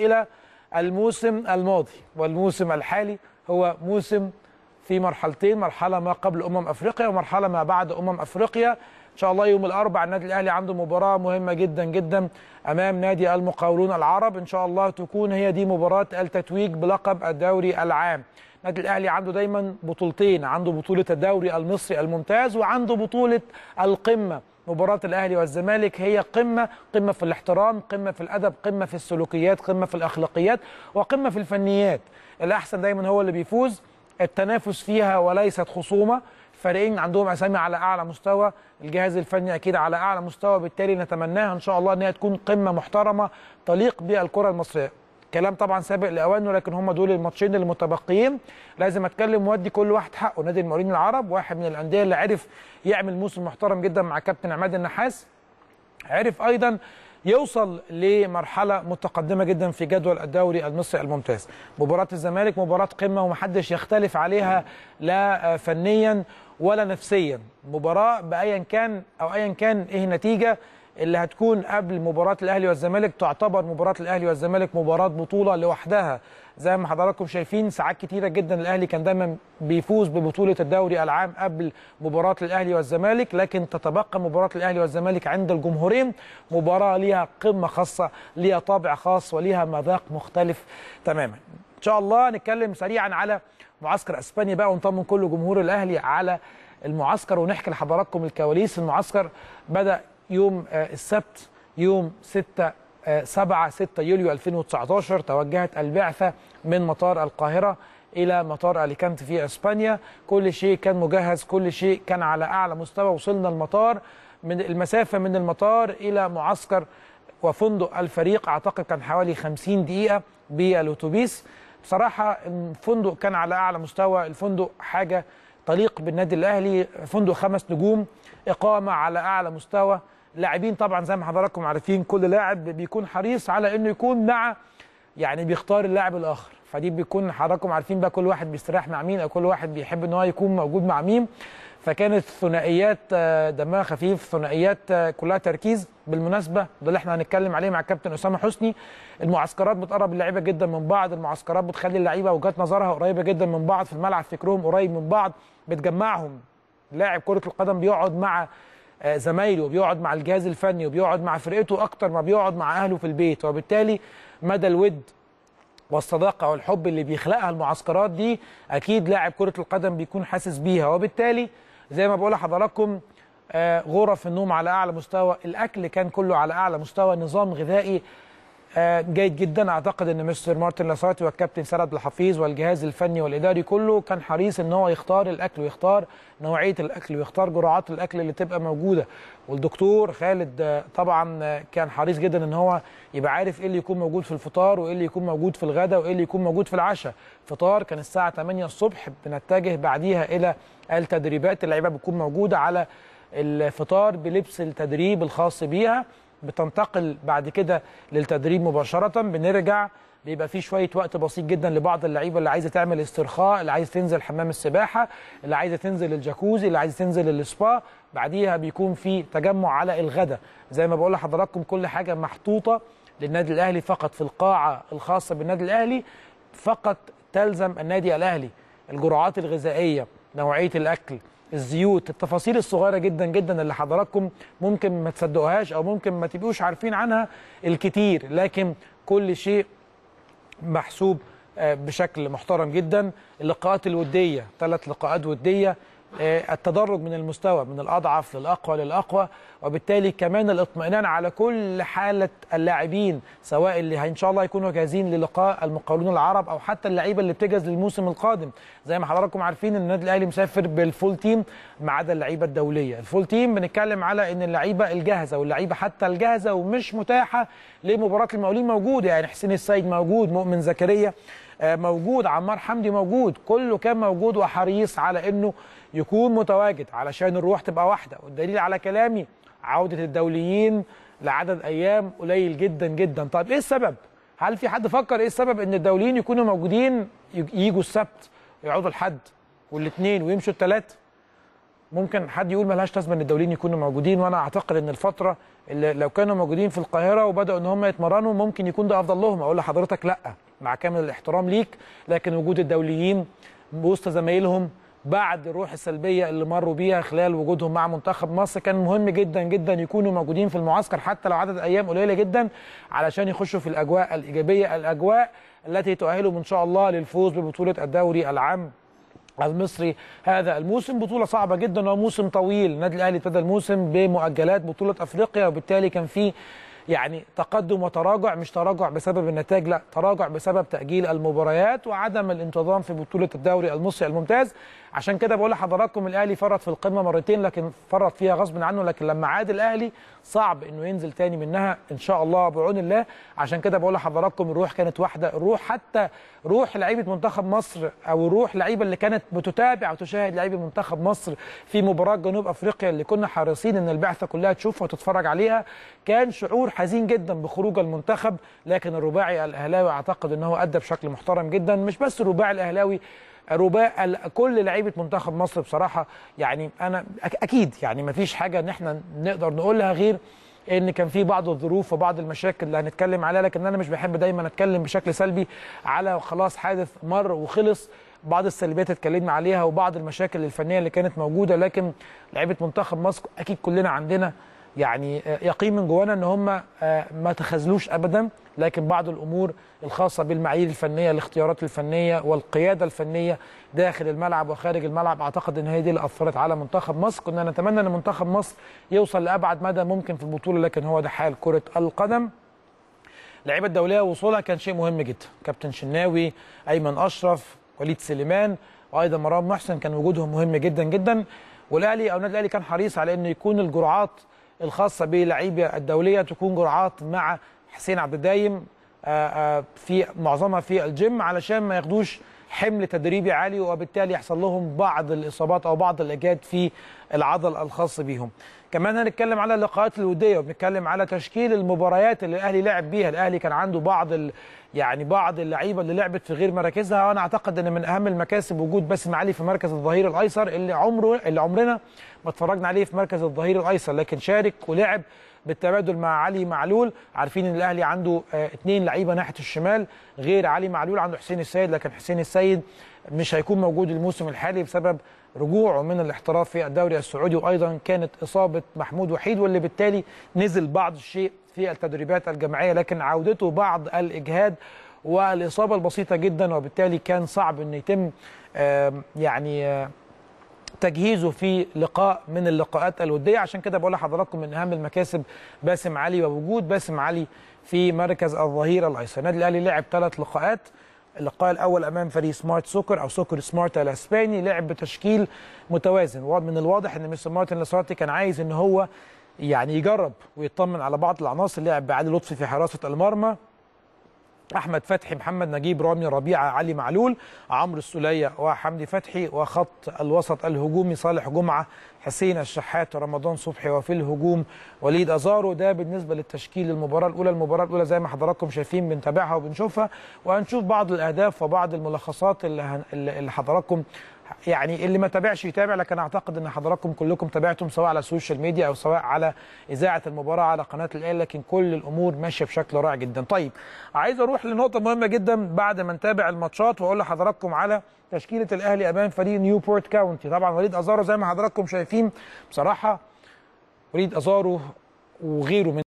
إلى الموسم الماضي والموسم الحالي هو موسم في مرحلتين مرحلة ما قبل أمم أفريقيا ومرحلة ما بعد أمم أفريقيا إن شاء الله يوم الاربعاء النادي الأهلي عنده مباراة مهمة جدا جدا أمام نادي المقاولون العرب إن شاء الله تكون هي دي مباراة التتويج بلقب الدوري العام النادي الاهلي عنده دايما بطولتين عنده بطوله الدوري المصري الممتاز وعنده بطوله القمه مباراة الأهلي والزمالك هي قمة قمة في الاحترام قمة في الأدب قمة في السلوكيات قمة في الأخلاقيات وقمة في الفنيات الأحسن دايما هو اللي بيفوز التنافس فيها وليست خصومة فريقين عندهم أسامي على أعلى مستوى الجهاز الفني أكيد على أعلى مستوى بالتالي نتمناها إن شاء الله أنها تكون قمة محترمة تليق بالكرة المصرية كلام طبعا سابق لاوانه لكن هم دول الماتشين المتبقيين لازم اتكلم وادي كل واحد حقه نادي المقاولين العرب واحد من الانديه اللي عرف يعمل موسم محترم جدا مع كابتن عماد النحاس عرف ايضا يوصل لمرحله متقدمه جدا في جدول الدوري المصري الممتاز مباراه الزمالك مباراه قمه ومحدش يختلف عليها لا فنيا ولا نفسيا مباراه بايا كان او ايا كان ايه النتيجه اللي هتكون قبل مباراة الأهلي والزمالك تعتبر مباراة الأهلي والزمالك مباراة بطولة لوحدها زي ما حضراتكم شايفين ساعات كتيرة جدا الأهلي كان دايما بيفوز ببطولة الدوري العام قبل مباراة الأهلي والزمالك لكن تتبقى مباراة الأهلي والزمالك عند الجمهورين مباراة ليها قمة خاصة ليها طابع خاص وليها مذاق مختلف تماما إن شاء الله نتكلم سريعا على معسكر أسبانيا بقى ونطمن كل جمهور الأهلي على المعسكر ونحكي لحضراتكم الكواليس المعسكر بدأ يوم آه، السبت يوم 6 7 6 يوليو 2019 توجهت البعثة من مطار القاهرة إلى مطار أليكانت في إسبانيا كل شيء كان مجهز كل شيء كان على أعلى مستوى وصلنا المطار من المسافة من المطار إلى معسكر وفندق الفريق أعتقد كان حوالي 50 دقيقة بالأتوبيس بصراحة الفندق كان على أعلى مستوى الفندق حاجة تليق بالنادي الأهلي فندق خمس نجوم إقامة على أعلى مستوى لاعبين طبعا زي ما حضراتكم عارفين كل لاعب بيكون حريص على انه يكون مع يعني بيختار اللاعب الاخر فدي بيكون حضراتكم عارفين بقى كل واحد بيستريح مع مين او كل واحد بيحب ان هو يكون موجود مع مين فكانت ثنائيات آه، دمها خفيف ثنائيات آه، كلها تركيز بالمناسبه ده اللي احنا هنتكلم عليه مع الكابتن اسامه حسني المعسكرات بتقرب اللعيبه جدا من بعض المعسكرات بتخلي اللعيبه وجهات نظرها قريبه جدا من بعض في الملعب فكرهم قريب من بعض بتجمعهم لاعب كره القدم بيقعد مع آه، زمايله وبيقعد مع الجهاز الفني وبيقعد مع فرقته اكتر ما بيقعد مع اهله في البيت وبالتالي مدى الود والصداقه والحب اللي بيخلقها المعسكرات دي اكيد لاعب كره القدم بيكون حاسس بيها وبالتالي زي ما بقول لحضراتكم آه، غرف النوم على اعلى مستوى الاكل كان كله على اعلى مستوى نظام غذائي آه، جيد جدا اعتقد ان مستر مارتن لاسارتي والكابتن سند الحفيظ والجهاز الفني والاداري كله كان حريص ان هو يختار الاكل ويختار نوعيه الاكل ويختار جرعات الاكل اللي تبقى موجوده والدكتور خالد آه، طبعا آه، كان حريص جدا ان هو يبقى عارف ايه اللي يكون موجود في الفطار وايه اللي يكون موجود في الغداء وايه اللي يكون موجود في العشاء فطار كان الساعه 8 الصبح بنتجه بعديها الى التدريبات اللعيبه بتكون موجوده على الفطار بلبس التدريب الخاص بيها بتنتقل بعد كده للتدريب مباشره بنرجع بيبقى في شويه وقت بسيط جدا لبعض اللعيبه اللي عايزه تعمل استرخاء اللي عايزه تنزل حمام السباحه اللي عايزه تنزل الجاكوزي اللي عايزه تنزل السبا بعديها بيكون في تجمع على الغداء زي ما بقول لحضراتكم كل حاجه محطوطه للنادي الاهلي فقط في القاعه الخاصه بالنادي الاهلي فقط تلزم النادي الاهلي الجرعات الغذائيه نوعيه الاكل الزيوت التفاصيل الصغيره جدا جدا اللي حضراتكم ممكن ما تصدقوهاش او ممكن ما تبقوش عارفين عنها الكتير لكن كل شيء محسوب آه، بشكل محترم جدا اللقاءات الوديه ثلاث لقاءات وديه إيه، التدرج من المستوى من الأضعف للأقوى للأقوى وبالتالي كمان الاطمئنان على كل حالة اللاعبين سواء اللي إن شاء الله يكونوا جاهزين للقاء المقاولون العرب أو حتى اللعيبة اللي بتجهز للموسم القادم زي ما حضراتكم عارفين إن النادي الأهلي مسافر بالفول تيم ما عدا اللعيبة الدولية الفول تيم بنتكلم على إن اللعيبة الجاهزة واللعيبة حتى الجاهزة ومش متاحة لمباراه المقاولين موجوده يعني حسين السيد موجود مؤمن زكريا آه، موجود عمار حمدي موجود كله كان موجود وحريص على انه يكون متواجد علشان الروح تبقى واحده والدليل على كلامي عوده الدوليين لعدد ايام قليل جدا جدا طيب ايه السبب هل في حد فكر ايه السبب ان الدوليين يكونوا موجودين يجوا السبت يقعدوا الحد والاثنين ويمشوا الثلاث ممكن حد يقول ملهاش لازمه ان الدوليين يكونوا موجودين وانا اعتقد ان الفتره اللي لو كانوا موجودين في القاهره وبداوا ان هم يتمرنوا ممكن يكون ده افضل لهم اقول لحضرتك لا مع كامل الاحترام ليك لكن وجود الدوليين وسط زمايلهم بعد الروح السلبيه اللي مروا بيها خلال وجودهم مع منتخب مصر كان مهم جدا جدا يكونوا موجودين في المعسكر حتى لو عدد ايام قليله جدا علشان يخشوا في الاجواء الايجابيه الاجواء التي تؤهلهم ان شاء الله للفوز ببطوله الدوري العام المصري هذا الموسم بطولة صعبة جدا وموسم طويل النادي الأهلي ابتدى الموسم بمؤجلات بطولة أفريقيا وبالتالي كان في يعني تقدم وتراجع مش تراجع بسبب النتائج لا تراجع بسبب تأجيل المباريات وعدم الانتظام في بطولة الدوري المصري الممتاز عشان كده بقول لحضراتكم الاهلي فرط في القمه مرتين لكن فرط فيها غصب عنه لكن لما عاد الاهلي صعب انه ينزل تاني منها ان شاء الله بعون الله عشان كده بقول لحضراتكم الروح كانت واحده الروح حتى روح لعيبه منتخب مصر او روح لعيبه اللي كانت بتتابع وتشاهد لعيبه منتخب مصر في مباراه جنوب افريقيا اللي كنا حريصين ان البعثه كلها تشوفها وتتفرج عليها كان شعور حزين جدا بخروج المنتخب لكن الرباعي الاهلاوي اعتقد انه ادى بشكل محترم جدا مش بس الرباعي الاهلاوي رباع كل لعيبه منتخب مصر بصراحه يعني انا اكيد يعني ما فيش حاجه ان احنا نقدر نقولها غير ان كان في بعض الظروف وبعض المشاكل اللي هنتكلم عليها لكن انا مش بحب دايما اتكلم بشكل سلبي على خلاص حادث مر وخلص بعض السلبيات اتكلمنا عليها وبعض المشاكل الفنيه اللي كانت موجوده لكن لعيبه منتخب مصر اكيد كلنا عندنا يعني يقيم من جوانا ان هم آه، ما تخاذلوش ابدا لكن بعض الامور الخاصه بالمعايير الفنيه الاختيارات الفنيه والقياده الفنيه داخل الملعب وخارج الملعب اعتقد ان هي دي اللي اثرت على منتخب مصر كنا نتمنى ان منتخب مصر يوصل لابعد مدى ممكن في البطوله لكن هو ده حال كره القدم اللعيبه الدوليه وصولها كان شيء مهم جدا كابتن شناوي ايمن اشرف وليد سليمان وايضا مرام محسن كان وجودهم مهم جدا جدا والاهلي او النادي الاهلي كان حريص على انه يكون الجرعات الخاصه بلعيبه الدوليه تكون جرعات مع حسين عبد الدايم آه، آه، في معظمها في الجيم علشان ما ياخدوش حمل تدريبي عالي وبالتالي يحصل لهم بعض الاصابات او بعض الاجهاد في العضل الخاص بيهم. كمان هنتكلم على اللقاءات الوديه وبنتكلم على تشكيل المباريات اللي الاهلي لعب بيها، الاهلي كان عنده بعض يعني بعض اللعيبه اللي لعبت في غير مراكزها وانا اعتقد ان من اهم المكاسب وجود باسم علي في مركز الظهير الايسر اللي عمره اللي عمرنا ما اتفرجنا عليه في مركز الظهير الايسر لكن شارك ولعب بالتبادل مع علي معلول عارفين ان الاهلي عنده اثنين آه، لعيبه ناحيه الشمال غير علي معلول عنده حسين السيد لكن حسين السيد مش هيكون موجود الموسم الحالي بسبب رجوعه من الاحتراف في الدوري السعودي وايضا كانت اصابه محمود وحيد واللي بالتالي نزل بعض الشيء في التدريبات الجماعية لكن عودته بعض الإجهاد والإصابة البسيطة جدا وبالتالي كان صعب أن يتم يعني تجهيزه في لقاء من اللقاءات الوديه عشان كده بقول لحضراتكم من اهم المكاسب باسم علي ووجود باسم علي في مركز الظهير الايسر النادي الاهلي لعب ثلاث لقاءات اللقاء الاول امام فريق سمارت سوكر او سوكر سمارت الاسباني لعب بتشكيل متوازن من الواضح ان مستر مارتن لاسارتي كان عايز ان هو يعني يجرب ويطمن على بعض العناصر لعب بعلي لطفي في حراسه المرمى احمد فتحي محمد نجيب رامي ربيعه علي معلول عمرو السوليه وحمدي فتحي وخط الوسط الهجومي صالح جمعه حسين الشحات رمضان صبحي وفي الهجوم وليد ازارو ده بالنسبه للتشكيل المباراه الاولى المباراه الاولى زي ما حضراتكم شايفين بنتابعها وبنشوفها وهنشوف بعض الاهداف وبعض الملخصات اللي حضراتكم يعني اللي ما تابعش يتابع لكن اعتقد ان حضراتكم كلكم تابعتم سواء على السوشيال ميديا او سواء على اذاعه المباراه على قناه الاهلي لكن كل الامور ماشيه بشكل رائع جدا. طيب عايز اروح لنقطه مهمه جدا بعد ما نتابع الماتشات واقول لحضراتكم على تشكيله الاهلي امام فريق نيوبورت كاونتي طبعا وليد ازارو زي ما حضراتكم شايفين بصراحه وليد ازارو وغيره من